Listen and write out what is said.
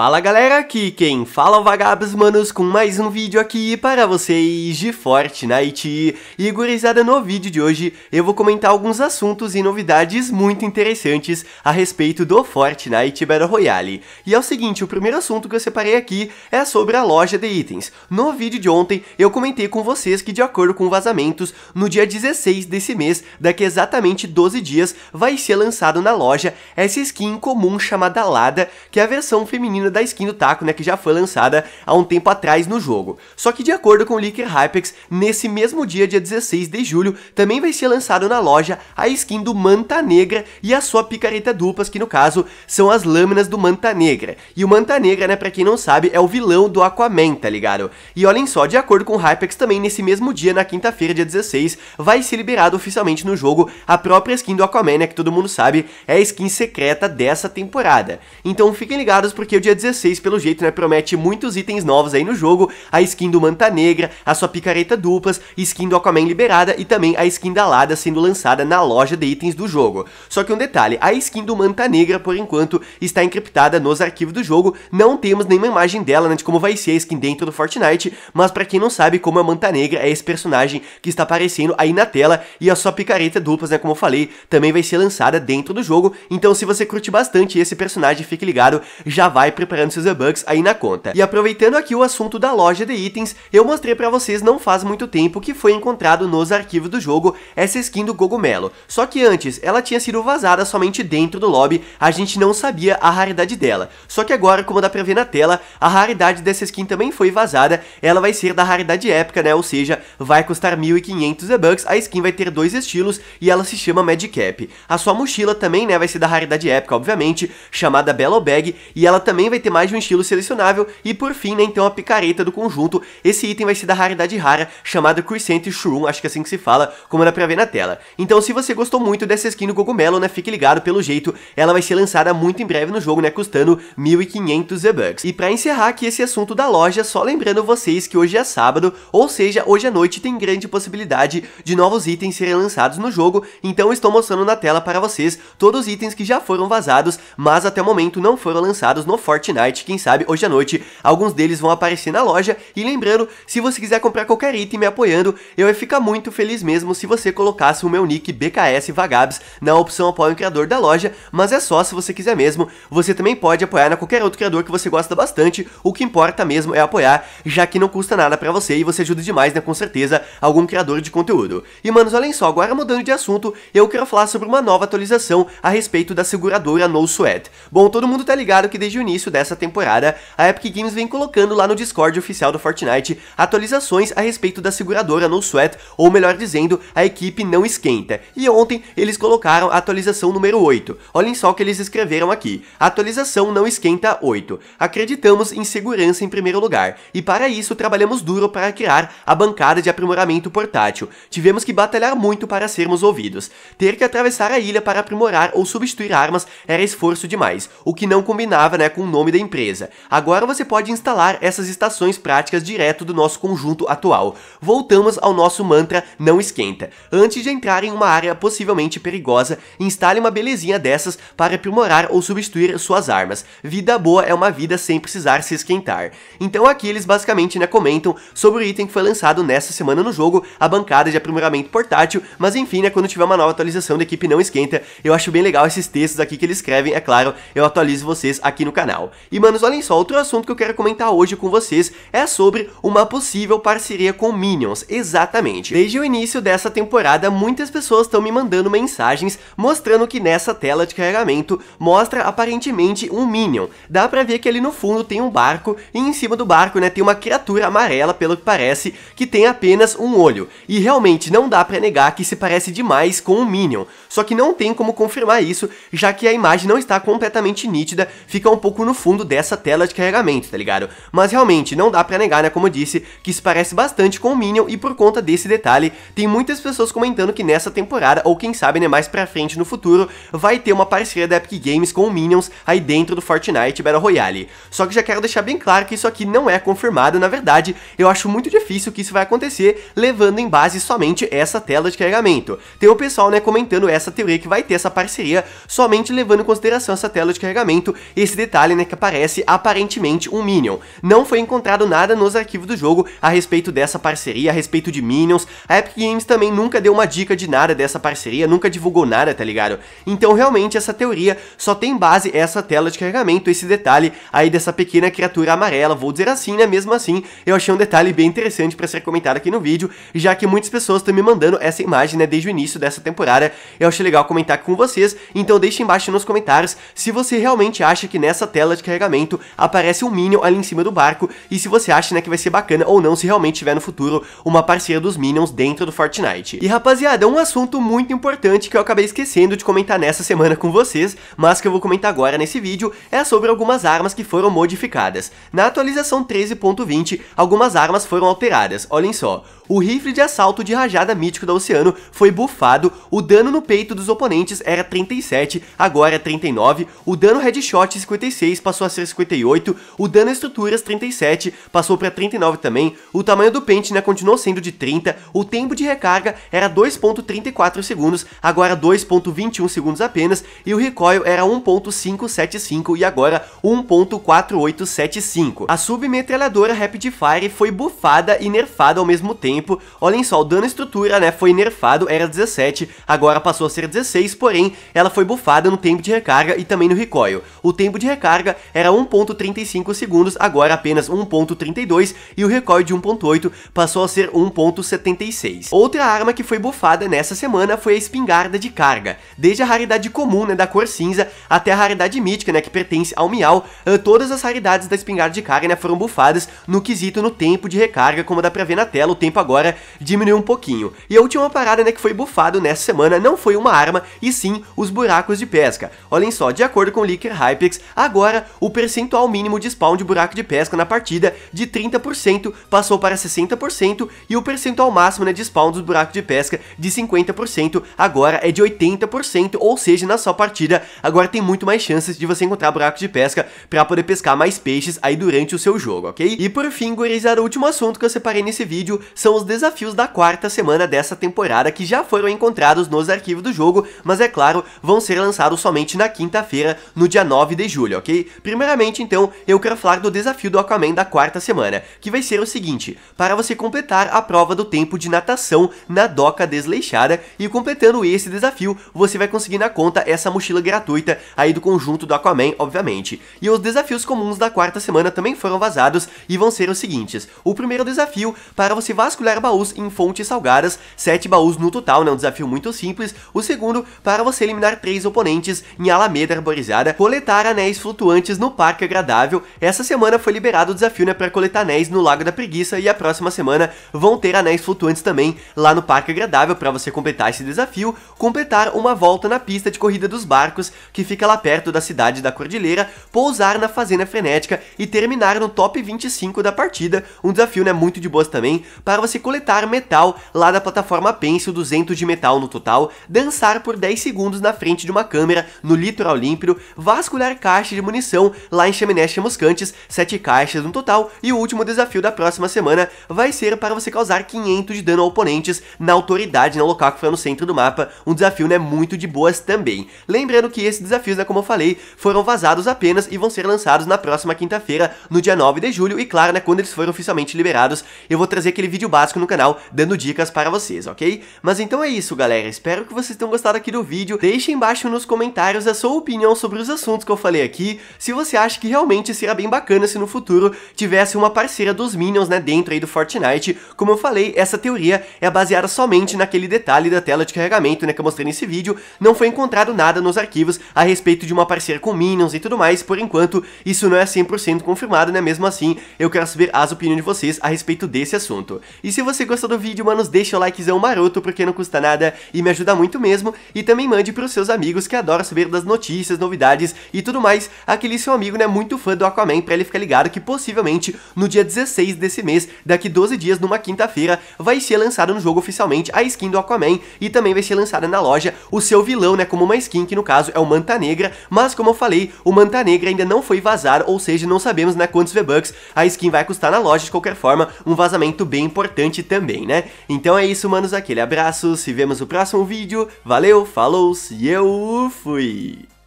Fala galera, aqui quem fala é o Vagabos Manos com mais um vídeo aqui para vocês de Fortnite. E gurizada, no vídeo de hoje eu vou comentar alguns assuntos e novidades muito interessantes a respeito do Fortnite Battle Royale. E é o seguinte, o primeiro assunto que eu separei aqui é sobre a loja de itens. No vídeo de ontem eu comentei com vocês que de acordo com vazamentos, no dia 16 desse mês, daqui exatamente 12 dias, vai ser lançado na loja essa skin comum chamada Lada, que é a versão feminina da skin do Taco, né, que já foi lançada há um tempo atrás no jogo. Só que de acordo com o Leaker Hypex, nesse mesmo dia, dia 16 de julho, também vai ser lançado na loja a skin do Manta Negra e a sua picareta duplas, que no caso são as lâminas do Manta Negra. E o Manta Negra, né, pra quem não sabe, é o vilão do Aquaman, tá ligado? E olhem só, de acordo com o Hypex, também nesse mesmo dia, na quinta-feira, dia 16, vai ser liberado oficialmente no jogo a própria skin do Aquaman, né, que todo mundo sabe, é a skin secreta dessa temporada. Então fiquem ligados porque o dia 16, pelo jeito, né, promete muitos itens novos aí no jogo, a skin do Manta Negra, a sua picareta duplas, skin do Aquaman liberada e também a skin da Lada sendo lançada na loja de itens do jogo. Só que um detalhe, a skin do Manta Negra, por enquanto, está encriptada nos arquivos do jogo, não temos nenhuma imagem dela, né, de como vai ser a skin dentro do Fortnite, mas para quem não sabe como é Manta Negra, é esse personagem que está aparecendo aí na tela e a sua picareta duplas, né, como eu falei, também vai ser lançada dentro do jogo, então se você curte bastante esse personagem, fique ligado, já vai preparando seus e-bucks aí na conta. E aproveitando aqui o assunto da loja de itens, eu mostrei para vocês não faz muito tempo que foi encontrado nos arquivos do jogo essa skin do Gogumelo. Só que antes, ela tinha sido vazada somente dentro do lobby, a gente não sabia a raridade dela. Só que agora, como dá pra ver na tela, a raridade dessa skin também foi vazada, ela vai ser da raridade épica, né, ou seja, vai custar 1500 e-bucks, a skin vai ter dois estilos e ela se chama Madcap. Cap. A sua mochila também, né, vai ser da raridade épica, obviamente, chamada Bellow Bag, e ela também também vai ter mais de um estilo selecionável, e por fim, né, então a picareta do conjunto, esse item vai ser da raridade rara, chamada Crescent Shroom, acho que é assim que se fala, como dá pra ver na tela. Então se você gostou muito dessa skin do Gogomelo, né, fique ligado, pelo jeito, ela vai ser lançada muito em breve no jogo, né, custando 1.500 Z-Bucks. E pra encerrar aqui esse assunto da loja, só lembrando vocês que hoje é sábado, ou seja, hoje à noite tem grande possibilidade de novos itens serem lançados no jogo, então estou mostrando na tela para vocês todos os itens que já foram vazados, mas até o momento não foram lançados no Fortnite Fortnite, quem sabe hoje à noite alguns deles vão aparecer na loja. E lembrando, se você quiser comprar qualquer item me apoiando, eu ia ficar muito feliz mesmo se você colocasse o meu nick BKS Vagabs na opção apoio o criador da loja, mas é só se você quiser mesmo. Você também pode apoiar na qualquer outro criador que você gosta bastante, o que importa mesmo é apoiar, já que não custa nada para você e você ajuda demais, né, com certeza, algum criador de conteúdo. E manos, olhem só, agora mudando de assunto, eu quero falar sobre uma nova atualização a respeito da seguradora No Sweat. Bom, todo mundo tá ligado que desde o início início dessa temporada, a Epic Games vem colocando lá no Discord oficial do Fortnite atualizações a respeito da seguradora No Sweat, ou melhor dizendo, a equipe não esquenta. E ontem eles colocaram a atualização número 8. Olhem só o que eles escreveram aqui. Atualização não esquenta 8. Acreditamos em segurança em primeiro lugar, e para isso trabalhamos duro para criar a bancada de aprimoramento portátil. Tivemos que batalhar muito para sermos ouvidos. Ter que atravessar a ilha para aprimorar ou substituir armas era esforço demais, o que não combinava né, com o nome da empresa. Agora você pode instalar essas estações práticas direto do nosso conjunto atual. Voltamos ao nosso mantra não esquenta. Antes de entrar em uma área possivelmente perigosa, instale uma belezinha dessas para aprimorar ou substituir suas armas. Vida boa é uma vida sem precisar se esquentar. Então aqui eles basicamente né, comentam sobre o item que foi lançado nessa semana no jogo, a bancada de aprimoramento portátil, mas enfim, né, quando tiver uma nova atualização da equipe não esquenta, eu acho bem legal esses textos aqui que eles escrevem, é claro, eu atualizo vocês aqui no canal. E manos, olhem só, outro assunto que eu quero comentar hoje com vocês é sobre uma possível parceria com Minions, exatamente. Desde o início dessa temporada, muitas pessoas estão me mandando mensagens mostrando que nessa tela de carregamento mostra aparentemente um Minion. Dá pra ver que ali no fundo tem um barco e em cima do barco, né, tem uma criatura amarela, pelo que parece, que tem apenas um olho. E realmente não dá pra negar que se parece demais com um Minion, só que não tem como confirmar isso, já que a imagem não está completamente nítida, fica um pouco no fundo dessa tela de carregamento, tá ligado? Mas realmente, não dá pra negar, né, como eu disse, que isso parece bastante com o Minion e por conta desse detalhe, tem muitas pessoas comentando que nessa temporada, ou quem sabe, né, mais pra frente no futuro, vai ter uma parceria da Epic Games com o Minions aí dentro do Fortnite Battle Royale. Só que já quero deixar bem claro que isso aqui não é confirmado, na verdade, eu acho muito difícil que isso vai acontecer, levando em base somente essa tela de carregamento. Tem o pessoal, né, comentando essa teoria que vai ter essa parceria, somente levando em consideração essa tela de carregamento, esse detalhe, né, que aparece aparentemente um Minion. Não foi encontrado nada nos arquivos do jogo a respeito dessa parceria, a respeito de Minions. A Epic Games também nunca deu uma dica de nada dessa parceria, nunca divulgou nada, tá ligado? Então realmente essa teoria só tem base essa tela de carregamento, esse detalhe aí dessa pequena criatura amarela, vou dizer assim, né? Mesmo assim, eu achei um detalhe bem interessante para ser comentado aqui no vídeo, já que muitas pessoas estão me mandando essa imagem, né, desde o início dessa temporada. Eu achei legal comentar com vocês, então deixe embaixo nos comentários se você realmente acha que nessa tela tela de carregamento, aparece um Minion ali em cima do barco, e se você acha né, que vai ser bacana ou não se realmente tiver no futuro uma parceria dos Minions dentro do Fortnite. E rapaziada, um assunto muito importante que eu acabei esquecendo de comentar nessa semana com vocês, mas que eu vou comentar agora nesse vídeo, é sobre algumas armas que foram modificadas. Na atualização 13.20, algumas armas foram alteradas, olhem só. O rifle de assalto de rajada mítico da Oceano foi bufado, o dano no peito dos oponentes era 37, agora é 39, o dano headshot 56, 36 passou a ser 58, o dano estruturas 37 passou para 39 também, o tamanho do pente né, continuou sendo de 30, o tempo de recarga era 2.34 segundos, agora 2.21 segundos apenas, e o recoil era 1.575 e agora 1.4875. A submetralhadora Rapid Fire foi bufada e nerfada ao mesmo tempo, olhem só, o dano estrutura né, foi nerfado, era 17, agora passou a ser 16, porém ela foi bufada no tempo de recarga e também no recoil. O tempo de recarga era 1.35 segundos, agora apenas 1.32 e o recorde de 1.8 passou a ser 1.76. Outra arma que foi bufada nessa semana foi a espingarda de carga. Desde a raridade comum, né, da cor cinza, até a raridade mítica, né, que pertence ao Miau, eh, todas as raridades da espingarda de carga, né, foram bufadas no quesito no tempo de recarga, como dá pra ver na tela, o tempo agora diminuiu um pouquinho. E a última parada, né, que foi bufado nessa semana não foi uma arma, e sim os buracos de pesca. Olhem só, de acordo com o Leaker Hypex, agora agora, o percentual mínimo de spawn de buraco de pesca na partida de 30% passou para 60% e o percentual máximo né, de spawn dos buracos de pesca de 50% agora é de 80%, ou seja, na sua partida agora tem muito mais chances de você encontrar buracos de pesca para poder pescar mais peixes aí durante o seu jogo, ok? E por fim, gurizada, o último assunto que eu separei nesse vídeo são os desafios da quarta semana dessa temporada que já foram encontrados nos arquivos do jogo, mas é claro, vão ser lançados somente na quinta-feira, no dia 9 de julho, ok? Primeiramente, então, eu quero falar do desafio do Aquaman da quarta semana, que vai ser o seguinte, para você completar a prova do tempo de natação na doca desleixada, e completando esse desafio, você vai conseguir na conta essa mochila gratuita aí do conjunto do Aquaman, obviamente. E os desafios comuns da quarta semana também foram vazados e vão ser os seguintes. O primeiro desafio, para você vasculhar baús em fontes salgadas, 7 baús no total, né, um desafio muito simples. O segundo, para você eliminar 3 oponentes em Alameda Arborizada, coletar anéis flutuantes no Parque Agradável. Essa semana foi liberado o desafio né, para coletar anéis no Lago da Preguiça e a próxima semana vão ter anéis flutuantes também lá no Parque Agradável para você completar esse desafio, completar uma volta na pista de corrida dos barcos que fica lá perto da cidade da Cordilheira, pousar na Fazenda Frenética e terminar no top 25 da partida. Um desafio né, muito de boas também para você coletar metal lá da plataforma Pencil, 200 de metal no total, dançar por 10 segundos na frente de uma câmera no litoral límpido, vasculhar caixa de munição missão lá em Chaminés Chamuscantes, 7 caixas no total, e o último desafio da próxima semana vai ser para você causar 500 de dano a oponentes na autoridade, no local que foi no centro do mapa, um desafio né, muito de boas também. Lembrando que esses desafios, né, como eu falei, foram vazados apenas e vão ser lançados na próxima quinta-feira, no dia 9 de julho, e claro, né, quando eles forem oficialmente liberados, eu vou trazer aquele vídeo básico no canal, dando dicas para vocês, ok? Mas então é isso, galera, espero que vocês tenham gostado aqui do vídeo, deixem embaixo nos comentários a sua opinião sobre os assuntos que eu falei aqui, se você acha que realmente seria bem bacana se no futuro tivesse uma parceira dos Minions, né, dentro aí do Fortnite. Como eu falei, essa teoria é baseada somente naquele detalhe da tela de carregamento, né, que eu mostrei nesse vídeo. Não foi encontrado nada nos arquivos a respeito de uma parceira com Minions e tudo mais, por enquanto isso não é 100% confirmado, né, mesmo assim eu quero saber as opiniões de vocês a respeito desse assunto. E se você gostou do vídeo, manos, deixa o likezão maroto, porque não custa nada e me ajuda muito mesmo, e também mande para os seus amigos que adoram saber das notícias, novidades e tudo mais aquele seu amigo né muito fã do Aquaman para ele ficar ligado que possivelmente no dia 16 desse mês, daqui 12 dias, numa quinta-feira, vai ser lançada no jogo oficialmente a skin do Aquaman e também vai ser lançada na loja o seu vilão, né, como uma skin que no caso é o Manta Negra, mas como eu falei, o Manta Negra ainda não foi vazar, ou seja, não sabemos, né, quantos V-Bucks a skin vai custar na loja, de qualquer forma, um vazamento bem importante também, né? Então é isso, manos, aquele abraço, se vemos no próximo vídeo, valeu, falou, se eu fui!